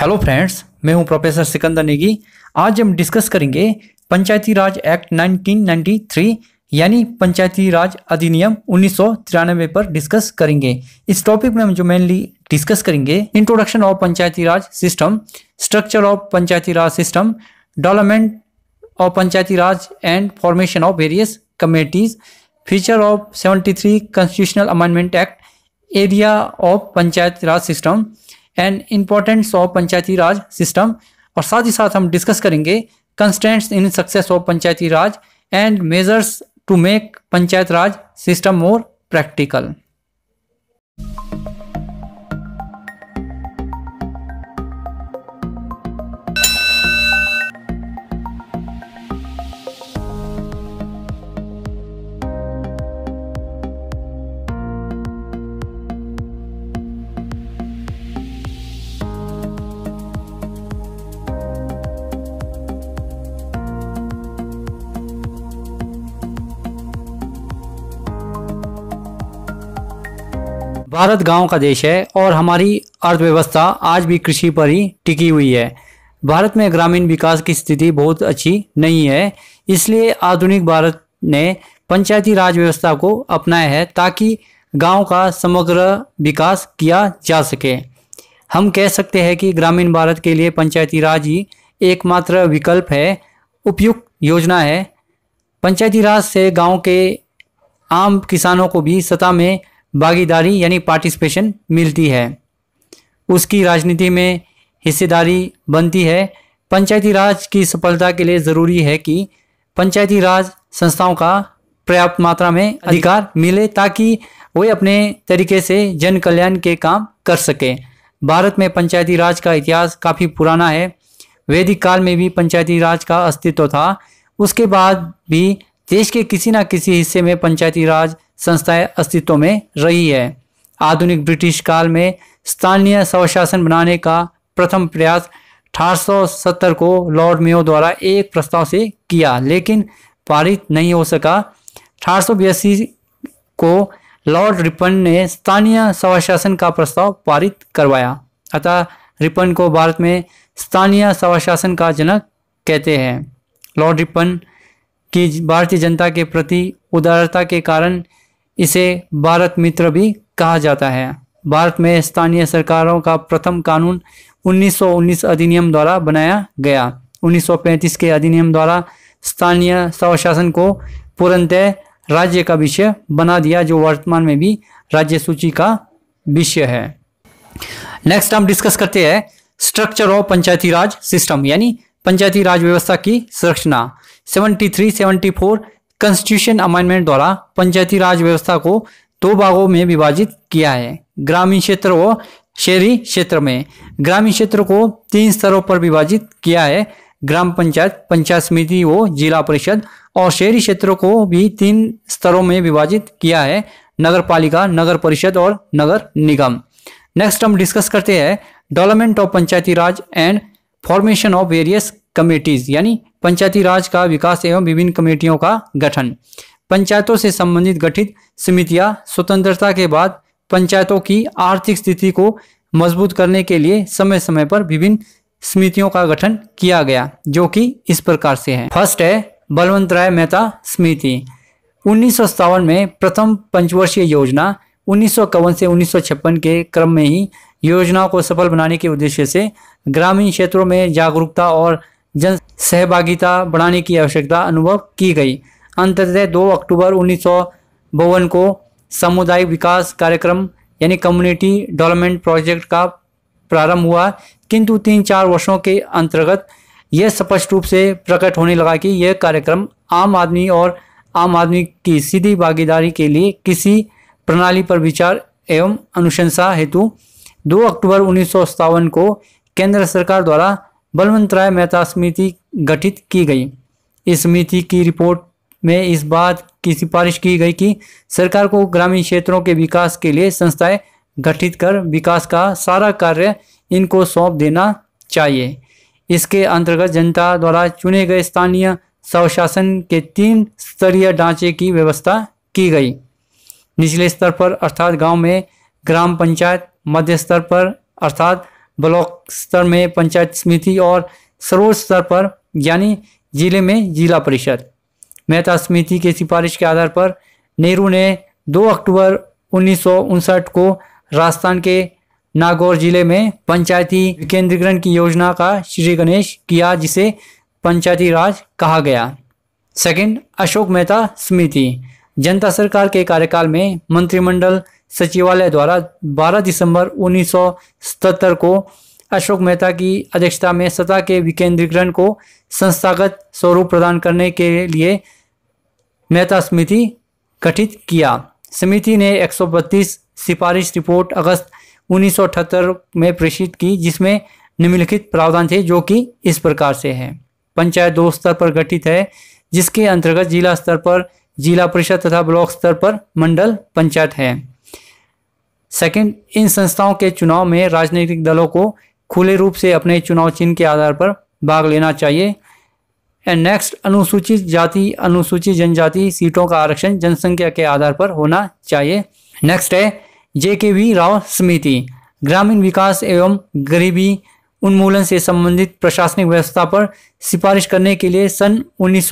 hello friends मैं हूं professor Sikandar Negi आज हम डिस्कस करेंगे पंचायती राज एक्ट 1993 यानी पंचायती राज अधिनियम उन्नीस पर डिस्कस करेंगे इस टॉपिक में हम जो मेनली डिस्कस करेंगे introduction of panchayati raj system structure of panchayati raj system development of panchayati raj and formation of various committees feature of seventy constitutional amendment act area of panchayati raj system and important of panchayati raj system और साथ ही साथ हम डिस्कस करेंगे constraints in success of panchayati raj and measures to make panchayat raj system more practical Bharat गांव का देश है और हमारी अर्थव्यवस्था आज भी कृषि पर ही टिकी हुई है भारत में ग्रामीण विकास की स्थिति बहुत अच्छी नहीं है इसलिए आधुनिक भारत ने पंचायती राज व्यवस्था को अपनाया है ताकि गांव का समग्र विकास किया जा सके हम कह सकते हैं कि ग्रामीण भारत के लिए पंचायती राज ही एकमात्र विकल्प है उपयुक्त योजना है पंचायती राज से गांव के आम किसानों को भी सत्ता में भागीदारी यानी पार्टिसिपेशन मिलती है उसकी राजनीति में हिस्सेदारी बनती है पंचायती राज की सफलता के लिए ज़रूरी है कि पंचायती राज संस्थाओं का पर्याप्त मात्रा में अधिकार मिले ताकि वे अपने तरीके से जन कल्याण के काम कर सके भारत में पंचायती राज का इतिहास काफ़ी पुराना है वैदिक काल में भी पंचायती राज का अस्तित्व था उसके बाद भी देश के किसी न किसी हिस्से में पंचायती राज संस्थाएं अस्तित्व में रही है आधुनिक ब्रिटिश काल में स्थानीय स्वशासन बनाने का प्रथम प्रयास अठारह को लॉर्ड मेयो द्वारा एक प्रस्ताव से किया लेकिन पारित नहीं हो सका अठारह को लॉर्ड रिपन ने स्थानीय स्वशासन का प्रस्ताव पारित करवाया अतः रिपन को भारत में स्थानीय स्वशासन का जनक कहते हैं लॉर्ड रिपन की भारतीय जनता के प्रति उदारता के कारण इसे भारत मित्र भी कहा जाता है भारत में स्थानीय सरकारों का प्रथम कानून 1919 अधिनियम द्वारा बनाया गया 1935 के अधिनियम द्वारा स्थानीय स्वशासन को पूर्णतः राज्य का विषय बना दिया जो वर्तमान में भी राज्य सूची का विषय है नेक्स्ट हम डिस्कस करते हैं structure of panchayati raj system यानी पंचायती राज व्यवस्था की संरचना 73, 74, कॉन्स्टिट्यूशन अमेंडमेंट द्वारा पंचायती राज व्यवस्था को दो भागों में विभाजित किया है ग्रामीण क्षेत्र व शहरी क्षेत्र में ग्रामीण क्षेत्र को तीन स्तरों पर विभाजित किया है ग्राम पंचायत पंचायत समिति व जिला परिषद और शहरी क्षेत्रों को भी तीन स्तरों में विभाजित किया है नगर पालिका नगर परिषद और नगर निगम नेक्स्ट हम डिस्कस करते हैं development of panchayati raj and formation of various committees यानी पंचायती राज का विकास एवं विभिन्न कमेटियों का गठन पंचायतों से संबंधित गठित समितियां स्वतंत्रता के बाद पंचायतों की आर्थिक स्थिति को मजबूत करने के लिए समय समय पर विभिन्न समितियों का गठन किया गया जो कि इस प्रकार से है फर्स्ट है बलवंत राय मेहता समिति उन्नीस में प्रथम पंचवर्षीय योजना उन्नीस से उन्नीस के क्रम में ही योजनाओं को सफल बनाने के उद्देश्य से ग्रामीण क्षेत्रों में जागरूकता और जन सहभागिता बढ़ाने की आवश्यकता अनुभव की गई अंततः दो अक्टूबर उन्नीस को सामुदायिक विकास कार्यक्रम यानी कम्युनिटी डेवलपमेंट प्रोजेक्ट का प्रारंभ हुआ किंतु तीन चार वर्षों के अंतर्गत यह स्पष्ट रूप से प्रकट होने लगा कि यह कार्यक्रम आम आदमी और आम आदमी की सीधी भागीदारी के लिए किसी प्रणाली पर विचार एवं अनुशंसा हेतु 2 अक्टूबर उन्नीस को केंद्र सरकार द्वारा बलवंत राय मेहता समिति गठित की गई इस समिति की रिपोर्ट में इस बात की सिफारिश की गई कि सरकार को ग्रामीण क्षेत्रों के विकास के लिए संस्थाएं गठित कर विकास का सारा कार्य इनको सौंप देना चाहिए इसके अंतर्गत जनता द्वारा चुने गए स्थानीय स्वशासन के तीन स्तरीय ढांचे की व्यवस्था की गई निचले स्तर पर अर्थात गांव में ग्राम पंचायत मध्य स्तर पर अर्थात ब्लॉक स्तर में पंचायत समिति और सरोज स्तर पर यानी जिले में जिला परिषद मेहता समिति के सिफारिश के आधार पर नेहरू ने 2 अक्टूबर उन्नीस को राजस्थान के नागौर जिले में पंचायती विकेंद्रीकरण की योजना का श्री गणेश किया जिसे पंचायती राज कहा गया सेकंड अशोक मेहता समिति जनता सरकार के कार्यकाल में मंत्रिमंडल सचिवालय द्वारा 12 दिसंबर 1977 को अशोक मेहता की अध्यक्षता में सत्ता के विकेंद्रीकरण को संस्थागत स्वरूप प्रदान करने के लिए मेहता समिति गठित किया समिति ने 132 सिफारिश रिपोर्ट अगस्त उन्नीस में प्रेषित की जिसमें निम्नलिखित प्रावधान थे जो कि इस प्रकार से है पंचायत दो स्तर पर गठित है जिसके अंतर्गत जिला स्तर पर जिला परिषद तथा ब्लॉक स्तर पर मंडल पंचायत है सेकंड इन संस्थाओं के चुनाव में राजनीतिक दलों को खुले रूप से अपने चुनाव चिन्ह के आधार पर भाग लेना चाहिए एंड नेक्स्ट अनुसूचित जाति अनुसूचित जनजाति सीटों का आरक्षण जनसंख्या के आधार पर होना चाहिए नेक्स्ट है जे के वी राव समिति ग्रामीण विकास एवं गरीबी उन्मूलन से संबंधित प्रशासनिक व्यवस्था पर सिफारिश करने के लिए सन उन्नीस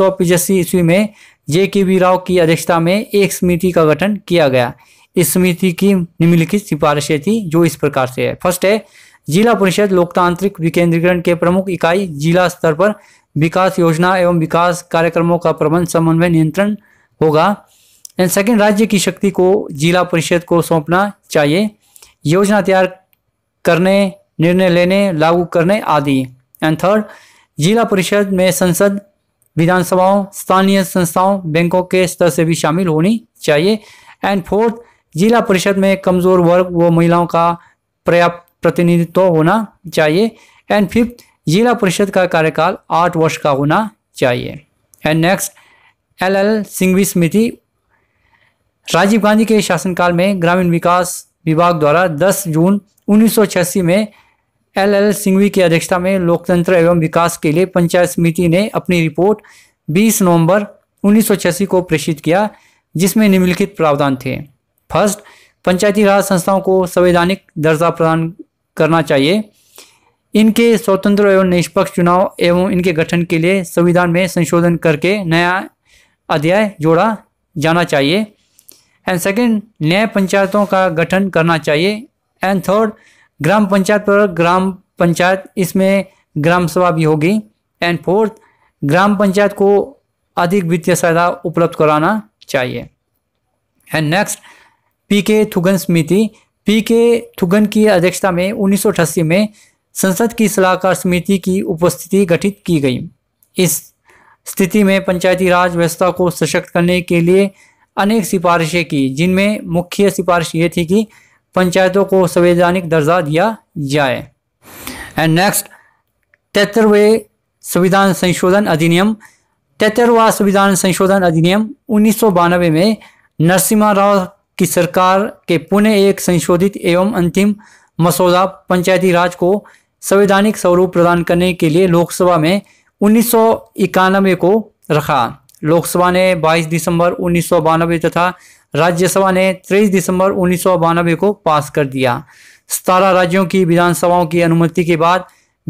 ईस्वी में जे के वी राव की अध्यक्षता में एक समिति का गठन किया गया इस समिति की निम्नलिखित सिफारिशें थी जो इस प्रकार से है फर्स्ट है जिला परिषद लोकतांत्रिक विकेंद्रीकरण के प्रमुख इकाई जिला स्तर पर विकास योजना एवं विकास कार्यक्रमों का प्रबंध समन्वय नियंत्रण होगा एंड सेकेंड राज्य की शक्ति को जिला परिषद को सौंपना चाहिए योजना तैयार करने निर्णय लेने लागू करने आदि एंड थर्ड जिला परिषद में संसद विधानसभाओं स्थानीय संस्थाओं बैंकों के स्तर से भी शामिल होनी चाहिए एंड फोर्थ जिला परिषद में कमजोर वर्ग व महिलाओं का पर्याप्त प्रतिनिधित्व होना चाहिए एंड फिफ्थ जिला परिषद का कार्यकाल आठ वर्ष का होना चाहिए and next L L Singhvi समिति राजीव गांधी के शासनकाल में ग्रामीण विकास विभाग द्वारा 10 जून उन्नीस में एल एल सिंघवी की अध्यक्षता में लोकतंत्र एवं विकास के लिए पंचायत समिति ने अपनी रिपोर्ट 20 नवंबर उन्नीस को प्रेषित किया जिसमें निम्नलिखित प्रावधान थे फर्स्ट पंचायती राज संस्थाओं को संवैधानिक दर्जा प्रदान करना चाहिए इनके स्वतंत्र एवं निष्पक्ष चुनाव एवं इनके गठन के लिए संविधान में संशोधन करके नया अध्याय जोड़ा जाना चाहिए एंड सेकंड नए पंचायतों का गठन करना चाहिए एंड थर्ड ग्राम पंचायत पर ग्राम पंचायत इसमें ग्राम सभा भी होगी एंड फोर्थ ग्राम पंचायत को अधिक वित्तीय सहायता उपलब्ध कराना चाहिए एंड नेक्स्ट पी के थुगन समिति पी के थुगन की अध्यक्षता में उन्नीस में संसद की सलाहकार समिति की उपस्थिति गठित की गई इस स्थिति में पंचायती राज व्यवस्था को सशक्त करने के लिए अनेक सिफारिशें की जिनमें मुख्य सिफारिश ये थी कि पंचायतों को संवैधानिक दर्जा दिया जाए एंड नेक्स्ट तैतरवे संविधान संशोधन अधिनियम तैतरवा संविधान संशोधन अधिनियम उन्नीस में नरसिम्हा राव कि सरकार के पुनः एक संशोधित एवं अंतिम मसौदा पंचायती राज को संवैधानिक स्वरूप प्रदान करने के लिए लोकसभा में उन्नीस को रखा लोकसभा ने 22 दिसंबर उन्नीस तथा राज्यसभा ने 23 दिसंबर उन्नीस को पास कर दिया सतारह राज्यों की विधानसभाओं की अनुमति के बाद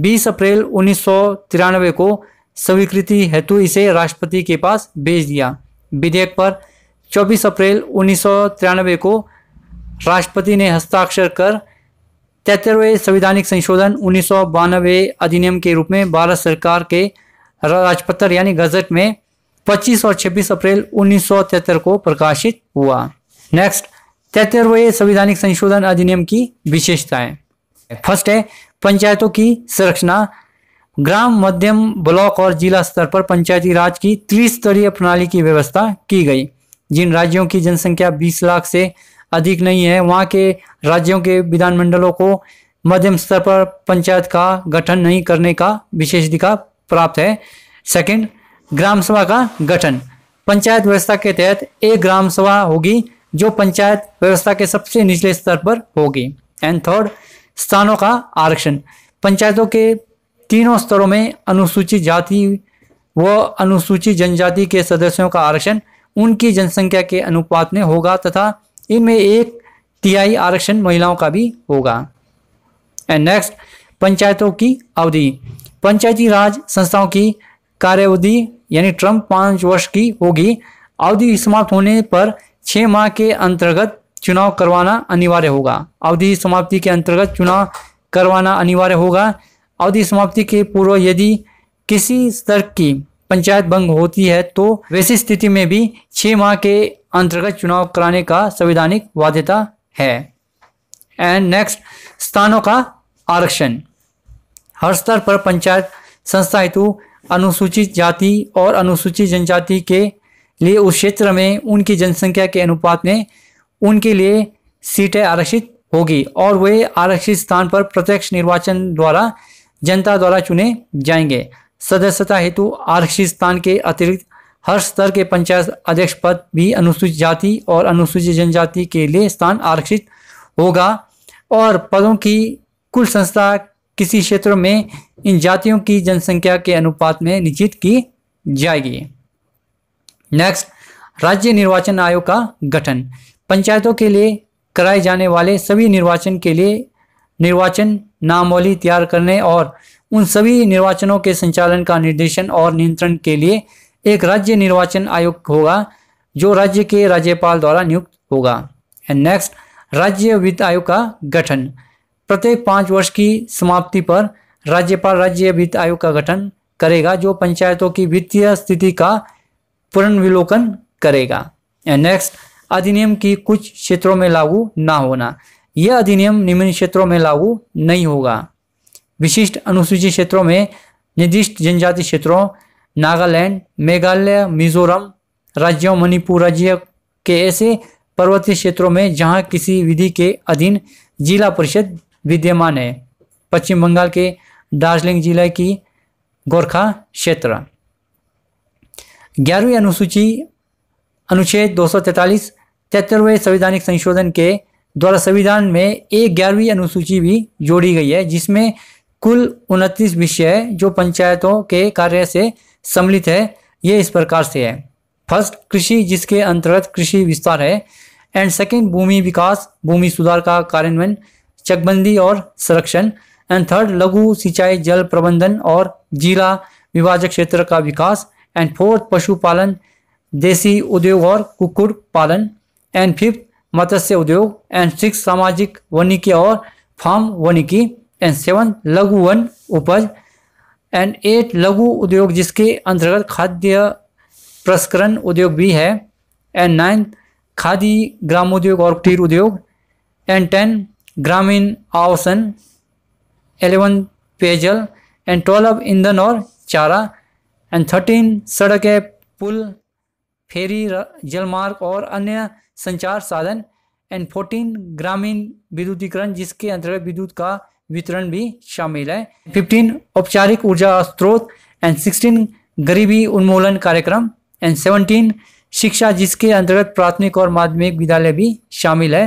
20 अप्रैल उन्नीस को स्वीकृति हेतु इसे राष्ट्रपति के पास भेज दिया विधेयक पर 24 अप्रैल उन्नीस को राष्ट्रपति ने हस्ताक्षर कर तिहत्तरवें संवैधानिक संशोधन उन्नीस अधिनियम के रूप में भारत सरकार के राजपत्र यानी गजट में 25 और 26 अप्रैल उन्नीस को प्रकाशित हुआ नेक्स्ट तिहत्तरवें संवैधानिक संशोधन अधिनियम की विशेषताएं फर्स्ट है पंचायतों की संरचना ग्राम मध्यम ब्लॉक और जिला स्तर पर पंचायती राज की त्रिस्तरीय प्रणाली की व्यवस्था की गई जिन राज्यों की जनसंख्या 20 लाख से अधिक नहीं है वहाँ के राज्यों के विधानमंडलों को मध्यम स्तर पर पंचायत का गठन नहीं करने का विशेष अधिकार प्राप्त है सेकंड ग्राम सभा का गठन पंचायत व्यवस्था के तहत एक ग्राम सभा होगी जो पंचायत व्यवस्था के सबसे निचले स्तर पर होगी एंड थर्ड स्थानों का आरक्षण पंचायतों के तीनों स्तरों में अनुसूचित जाति व अनुसूचित जनजाति के सदस्यों का आरक्षण उनकी जनसंख्या के अनुपात में होगा तथा इनमें एक तिहाई आरक्षण महिलाओं का भी होगा एंड नेक्स्ट पंचायतों की अवधि पंचायती राज संस्थाओं की कार्यावधि यानी ट्रम्प पाँच वर्ष की होगी अवधि समाप्त होने पर छः माह के अंतर्गत चुनाव करवाना अनिवार्य होगा अवधि समाप्ति के अंतर्गत चुनाव करवाना अनिवार्य होगा अवधि समाप्ति के पूर्व यदि किसी स्तर की पंचायत भंग होती है तो वैसी स्थिति में भी छह माह के अंतर्गत चुनाव कराने का संवैधानिक वाध्यता है एंड नेक्स्ट स्थानों का आरक्षण हर स्तर पर पंचायत संस्था हेतु अनुसूचित जाति और अनुसूचित जनजाति के लिए उस क्षेत्र में उनकी जनसंख्या के अनुपात में उनके लिए सीटें आरक्षित होगी और वे आरक्षित स्थान पर प्रत्यक्ष निर्वाचन द्वारा जनता द्वारा चुने जाएंगे सदस्यता हेतु आरक्षित स्थान के अतिरिक्त हर स्तर के पंचायत अध्यक्ष पद भी अनुसूचित जाति और अनुसूचित जनजाति के लिए स्थान आरक्षित होगा और पदों की कुल संस्था किसी क्षेत्र में इन जातियों की जनसंख्या के अनुपात में निश्चित की जाएगी नेक्स्ट राज्य निर्वाचन आयोग का गठन पंचायतों के लिए कराए जाने वाले सभी निर्वाचन के लिए निर्वाचन नामावली तैयार करने और उन सभी निर्वाचनों के संचालन का निर्देशन और नियंत्रण के लिए एक राज्य निर्वाचन आयोग होगा जो राज्य के राज्यपाल द्वारा नियुक्त होगा एंड नेक्स्ट राज्य वित्त आयोग का गठन प्रत्येक पाँच वर्ष की समाप्ति पर राज्यपाल राज्य वित्त आयोग का गठन करेगा जो पंचायतों की वित्तीय स्थिति का पुनर्विलोकन करेगा एंड नेक्स्ट अधिनियम की कुछ क्षेत्रों में लागू ना होना यह अधिनियम निम्न क्षेत्रों में लागू नहीं होगा विशिष्ट अनुसूचित क्षेत्रों में निर्दिष्ट जनजाति क्षेत्रों नागालैंड मेघालय मिजोरम राज्यों मणिपुर राज्य के ऐसे पर्वतीय क्षेत्रों में जहां किसी विधि के अधीन जिला परिषद विद्यमान है पश्चिम बंगाल के दार्जिलिंग जिले की गोरखा क्षेत्र ग्यारहवीं अनुसूची अनुच्छेद दो सौ तैतालीस तिहत्तरवें संवैधानिक संशोधन के द्वारा संविधान में एक ग्यारहवीं अनुसूची भी जोड़ी गई है जिसमें कुल उनतीस विषय जो पंचायतों के कार्य से सम्मिलित है ये इस प्रकार से है फर्स्ट कृषि जिसके अंतर्गत कृषि विस्तार है एंड सेकेंड भूमि विकास भूमि सुधार का कार्यान्वयन चकबंदी और संरक्षण एंड थर्ड लघु सिंचाई जल प्रबंधन और जिला विभाजक क्षेत्र का विकास एंड फोर्थ पशुपालन देसी उद्योग और कुकुड़ पालन एंड फिफ्थ मत्स्य उद्योग एंड सिक्स सामाजिक वनिकी और फार्म वनिकी एंड सेवन लघु वन उपज एंड एट लघु उद्योग जिसके अंतर्गत खाद्य प्रस्करण उद्योग भी है एंड नाइन खादी उद्योग और कुटीर उद्योग एंड टेन ग्रामीण आवसन एलेवन पेयजल एंड ट्वेल्व ईंधन और चारा एंड थर्टीन सड़कें पुल फेरी जलमार्ग और अन्य संचार साधन एंड फोर्टीन ग्रामीण विद्युतीकरण जिसके अंतर्गत विद्युत का वितरण भी शामिल है 15 औपचारिक ऊर्जा स्रोत एंड 16 गरीबी उन्मूलन कार्यक्रम एंड 17 शिक्षा जिसके अंतर्गत प्राथमिक और माध्यमिक विद्यालय भी शामिल है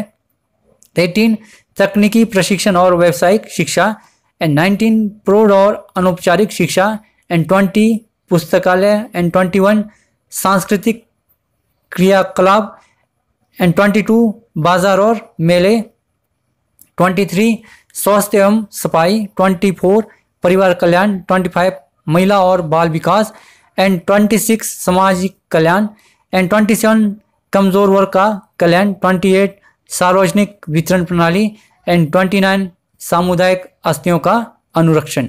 18 तकनीकी प्रशिक्षण और व्यावसायिक शिक्षा एंड 19 प्रोड और अनौपचारिक शिक्षा एंड 20 पुस्तकालय एंड 21 सांस्कृतिक क्रियाकलाप एंड 22 बाजार और मेले 23 स्वास्थ्य एवं सफाई 24 परिवार कल्याण 25 महिला और बाल विकास एंड 26 सामाजिक कल्याण एंड 27 कमज़ोर वर्ग का कल्याण 28 सार्वजनिक वितरण प्रणाली एंड 29 सामुदायिक अस्थियों का अनुरक्षण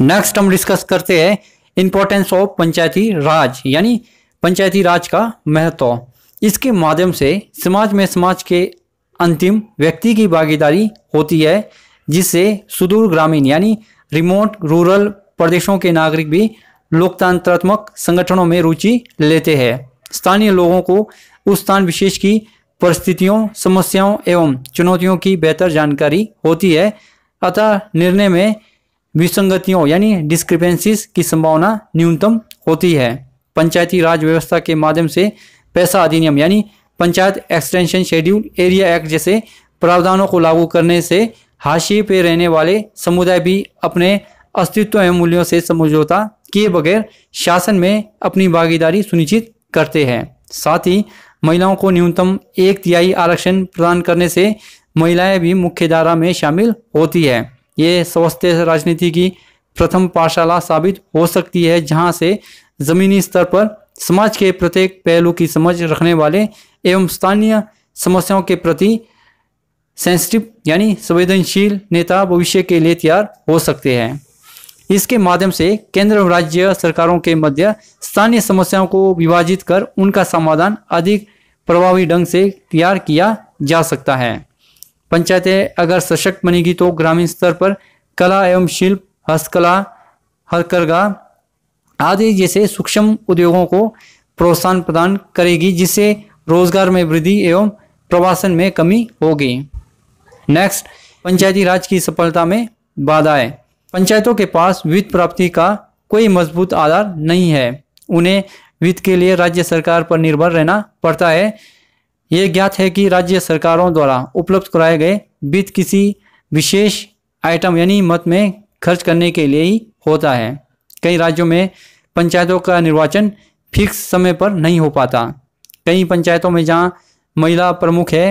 नेक्स्ट हम डिस्कस करते हैं इंपॉर्टेंस ऑफ पंचायती राज यानी पंचायती राज का महत्व इसके माध्यम से समाज में समाज के अंतिम व्यक्ति की भागीदारी होती है जिससे सुदूर ग्रामीण यानी रिमोट रूरल प्रदेशों के नागरिक भी लोकतंत्रात्मक संगठनों में रुचि लेते हैं स्थानीय लोगों को उस स्थान विशेष की परिस्थितियों समस्याओं एवं चुनौतियों की बेहतर जानकारी होती है अतः निर्णय में विसंगतियों यानी डिस्क्रिपेंसीज की संभावना न्यूनतम होती है पंचायती राज व्यवस्था के माध्यम से पैसा अधिनियम यानी panchayat extension schedule area act जैसे प्रावधानों को लागू करने से हाशिए पे रहने वाले समुदाय भी अपने अस्तित्व एवं मूल्यों से समझौता किए बगैर शासन में अपनी भागीदारी सुनिश्चित करते हैं साथ ही महिलाओं को न्यूनतम एक तिहाई आरक्षण प्रदान करने से महिलाएं भी मुख्य धारा में शामिल होती है ये स्वस्थ राजनीति की प्रथम पाठशाला साबित हो सकती है जहां से ज़मीनी स्तर पर समाज के प्रत्येक पहलू की समझ रखने वाले एवं स्थानीय समस्याओं के प्रति सेंसिटिव यानी संवेदनशील नेता भविष्य के लिए तैयार हो सकते हैं इसके माध्यम से केंद्र और राज्य सरकारों के मध्य स्थानीय समस्याओं को विभाजित कर उनका समाधान अधिक प्रभावी ढंग से तैयार किया जा सकता है पंचायतें अगर सशक्त बनेगी तो ग्रामीण स्तर पर कला एवं शिल्प हस्तकला हरकरगा आदि जैसे सूक्ष्म उद्योगों को प्रोत्साहन प्रदान करेगी जिससे रोजगार में वृद्धि एवं प्रवासन में कमी होगी नेक्स्ट पंचायती राज की सफलता में बाधाएं पंचायतों के पास वित्त प्राप्ति का कोई मजबूत आधार नहीं है उन्हें वित्त के लिए राज्य सरकार पर निर्भर रहना पड़ता है ये ज्ञात है कि राज्य सरकारों द्वारा उपलब्ध कराए गए वित्त किसी विशेष आइटम यानी मत में खर्च करने के लिए ही होता है कई राज्यों में पंचायतों का निर्वाचन फिक्स समय पर नहीं हो पाता कई पंचायतों में जहाँ महिला प्रमुख है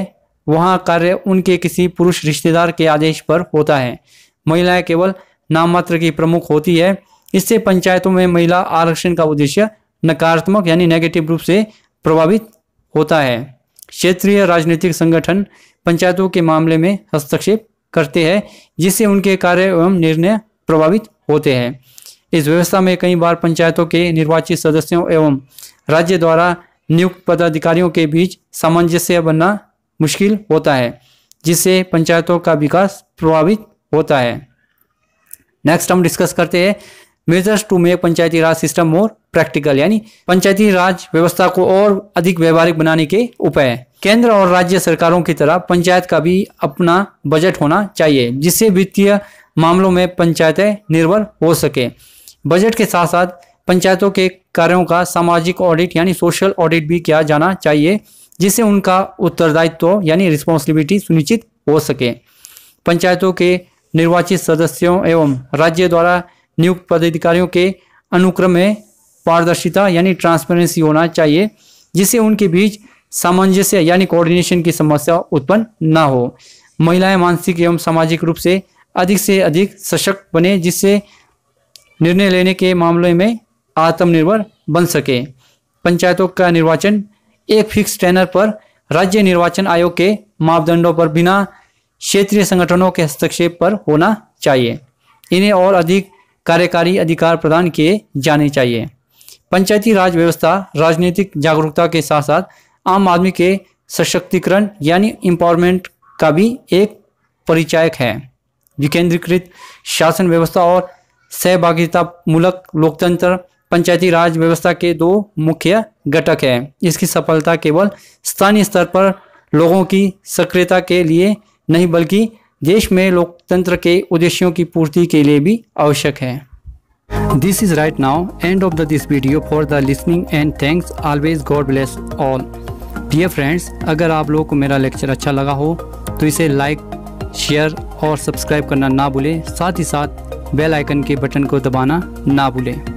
वहाँ कार्य उनके किसी पुरुष रिश्तेदार के आदेश पर होता है महिलाएं केवल नाममात्र की प्रमुख होती है इससे पंचायतों में महिला आरक्षण का उद्देश्य नकारात्मक यानी नेगेटिव रूप से प्रभावित होता है क्षेत्रीय राजनीतिक संगठन पंचायतों के मामले में हस्तक्षेप करते हैं जिससे उनके कार्य एवं निर्णय प्रभावित होते हैं इस व्यवस्था में कई बार पंचायतों के निर्वाचित सदस्यों एवं राज्य द्वारा नियुक्त पदाधिकारियों के बीच सामंजस्य बनना मुश्किल होता है जिससे पंचायतों का विकास प्रभावित होता है नेक्स्ट हम डिस्कस करते हैं measures to make panchayati raj system more practical यानी पंचायती राज व्यवस्था को और अधिक व्यवहारिक बनाने के उपाय केंद्र और राज्य सरकारों की तरह पंचायत का भी अपना बजट होना चाहिए जिससे वित्तीय मामलों में पंचायतें निर्भर हो सके बजट के साथ साथ पंचायतों के कार्यों का सामाजिक ऑडिट यानी सोशल ऑडिट भी किया जाना चाहिए जिससे उनका उत्तरदायित्व यानी रिस्पॉन्सिबिलिटी सुनिश्चित हो सके पंचायतों के निर्वाचित सदस्यों एवं राज्य द्वारा नियुक्त पदाधिकारियों के अनुक्रम में पारदर्शिता यानी ट्रांसपेरेंसी होना चाहिए जिससे उनके बीच सामंजस्य यानी कोऑर्डिनेशन की समस्या उत्पन्न ना हो महिलाएं मानसिक एवं सामाजिक रूप से अधिक से अधिक सशक्त बने जिससे निर्णय लेने के मामले में आत्मनिर्भर बन सके पंचायतों का निर्वाचन एक फिक्स ट्रेनर पर राज्य निर्वाचन आयोग के मापदंडों पर बिना क्षेत्रीय संगठनों के हस्तक्षेप पर होना चाहिए इन्हें और अधिक कार्यकारी अधिकार प्रदान किए जाने चाहिए पंचायती राज व्यवस्था राजनीतिक जागरूकता के साथ साथ आम आदमी के सशक्तिकरण यानी इम्पावरमेंट का भी एक परिचायक है विकेंद्रीकृत शासन व्यवस्था और सहभागितामूलक लोकतंत्र पंचायती राज व्यवस्था के दो मुख्य घटक हैं इसकी सफलता केवल स्थानीय स्तर पर लोगों की सक्रियता के लिए नहीं बल्कि देश में लोकतंत्र के उद्देश्यों की पूर्ति के लिए भी आवश्यक है this is right now end of the this video for the listening and thanks always God bless all dear friends अगर आप लोगों को मेरा लेक्चर अच्छा लगा हो तो इसे लाइक शेयर और सब्सक्राइब करना ना भूलें साथ ही साथ बेल आइकन के बटन को दबाना ना भूलें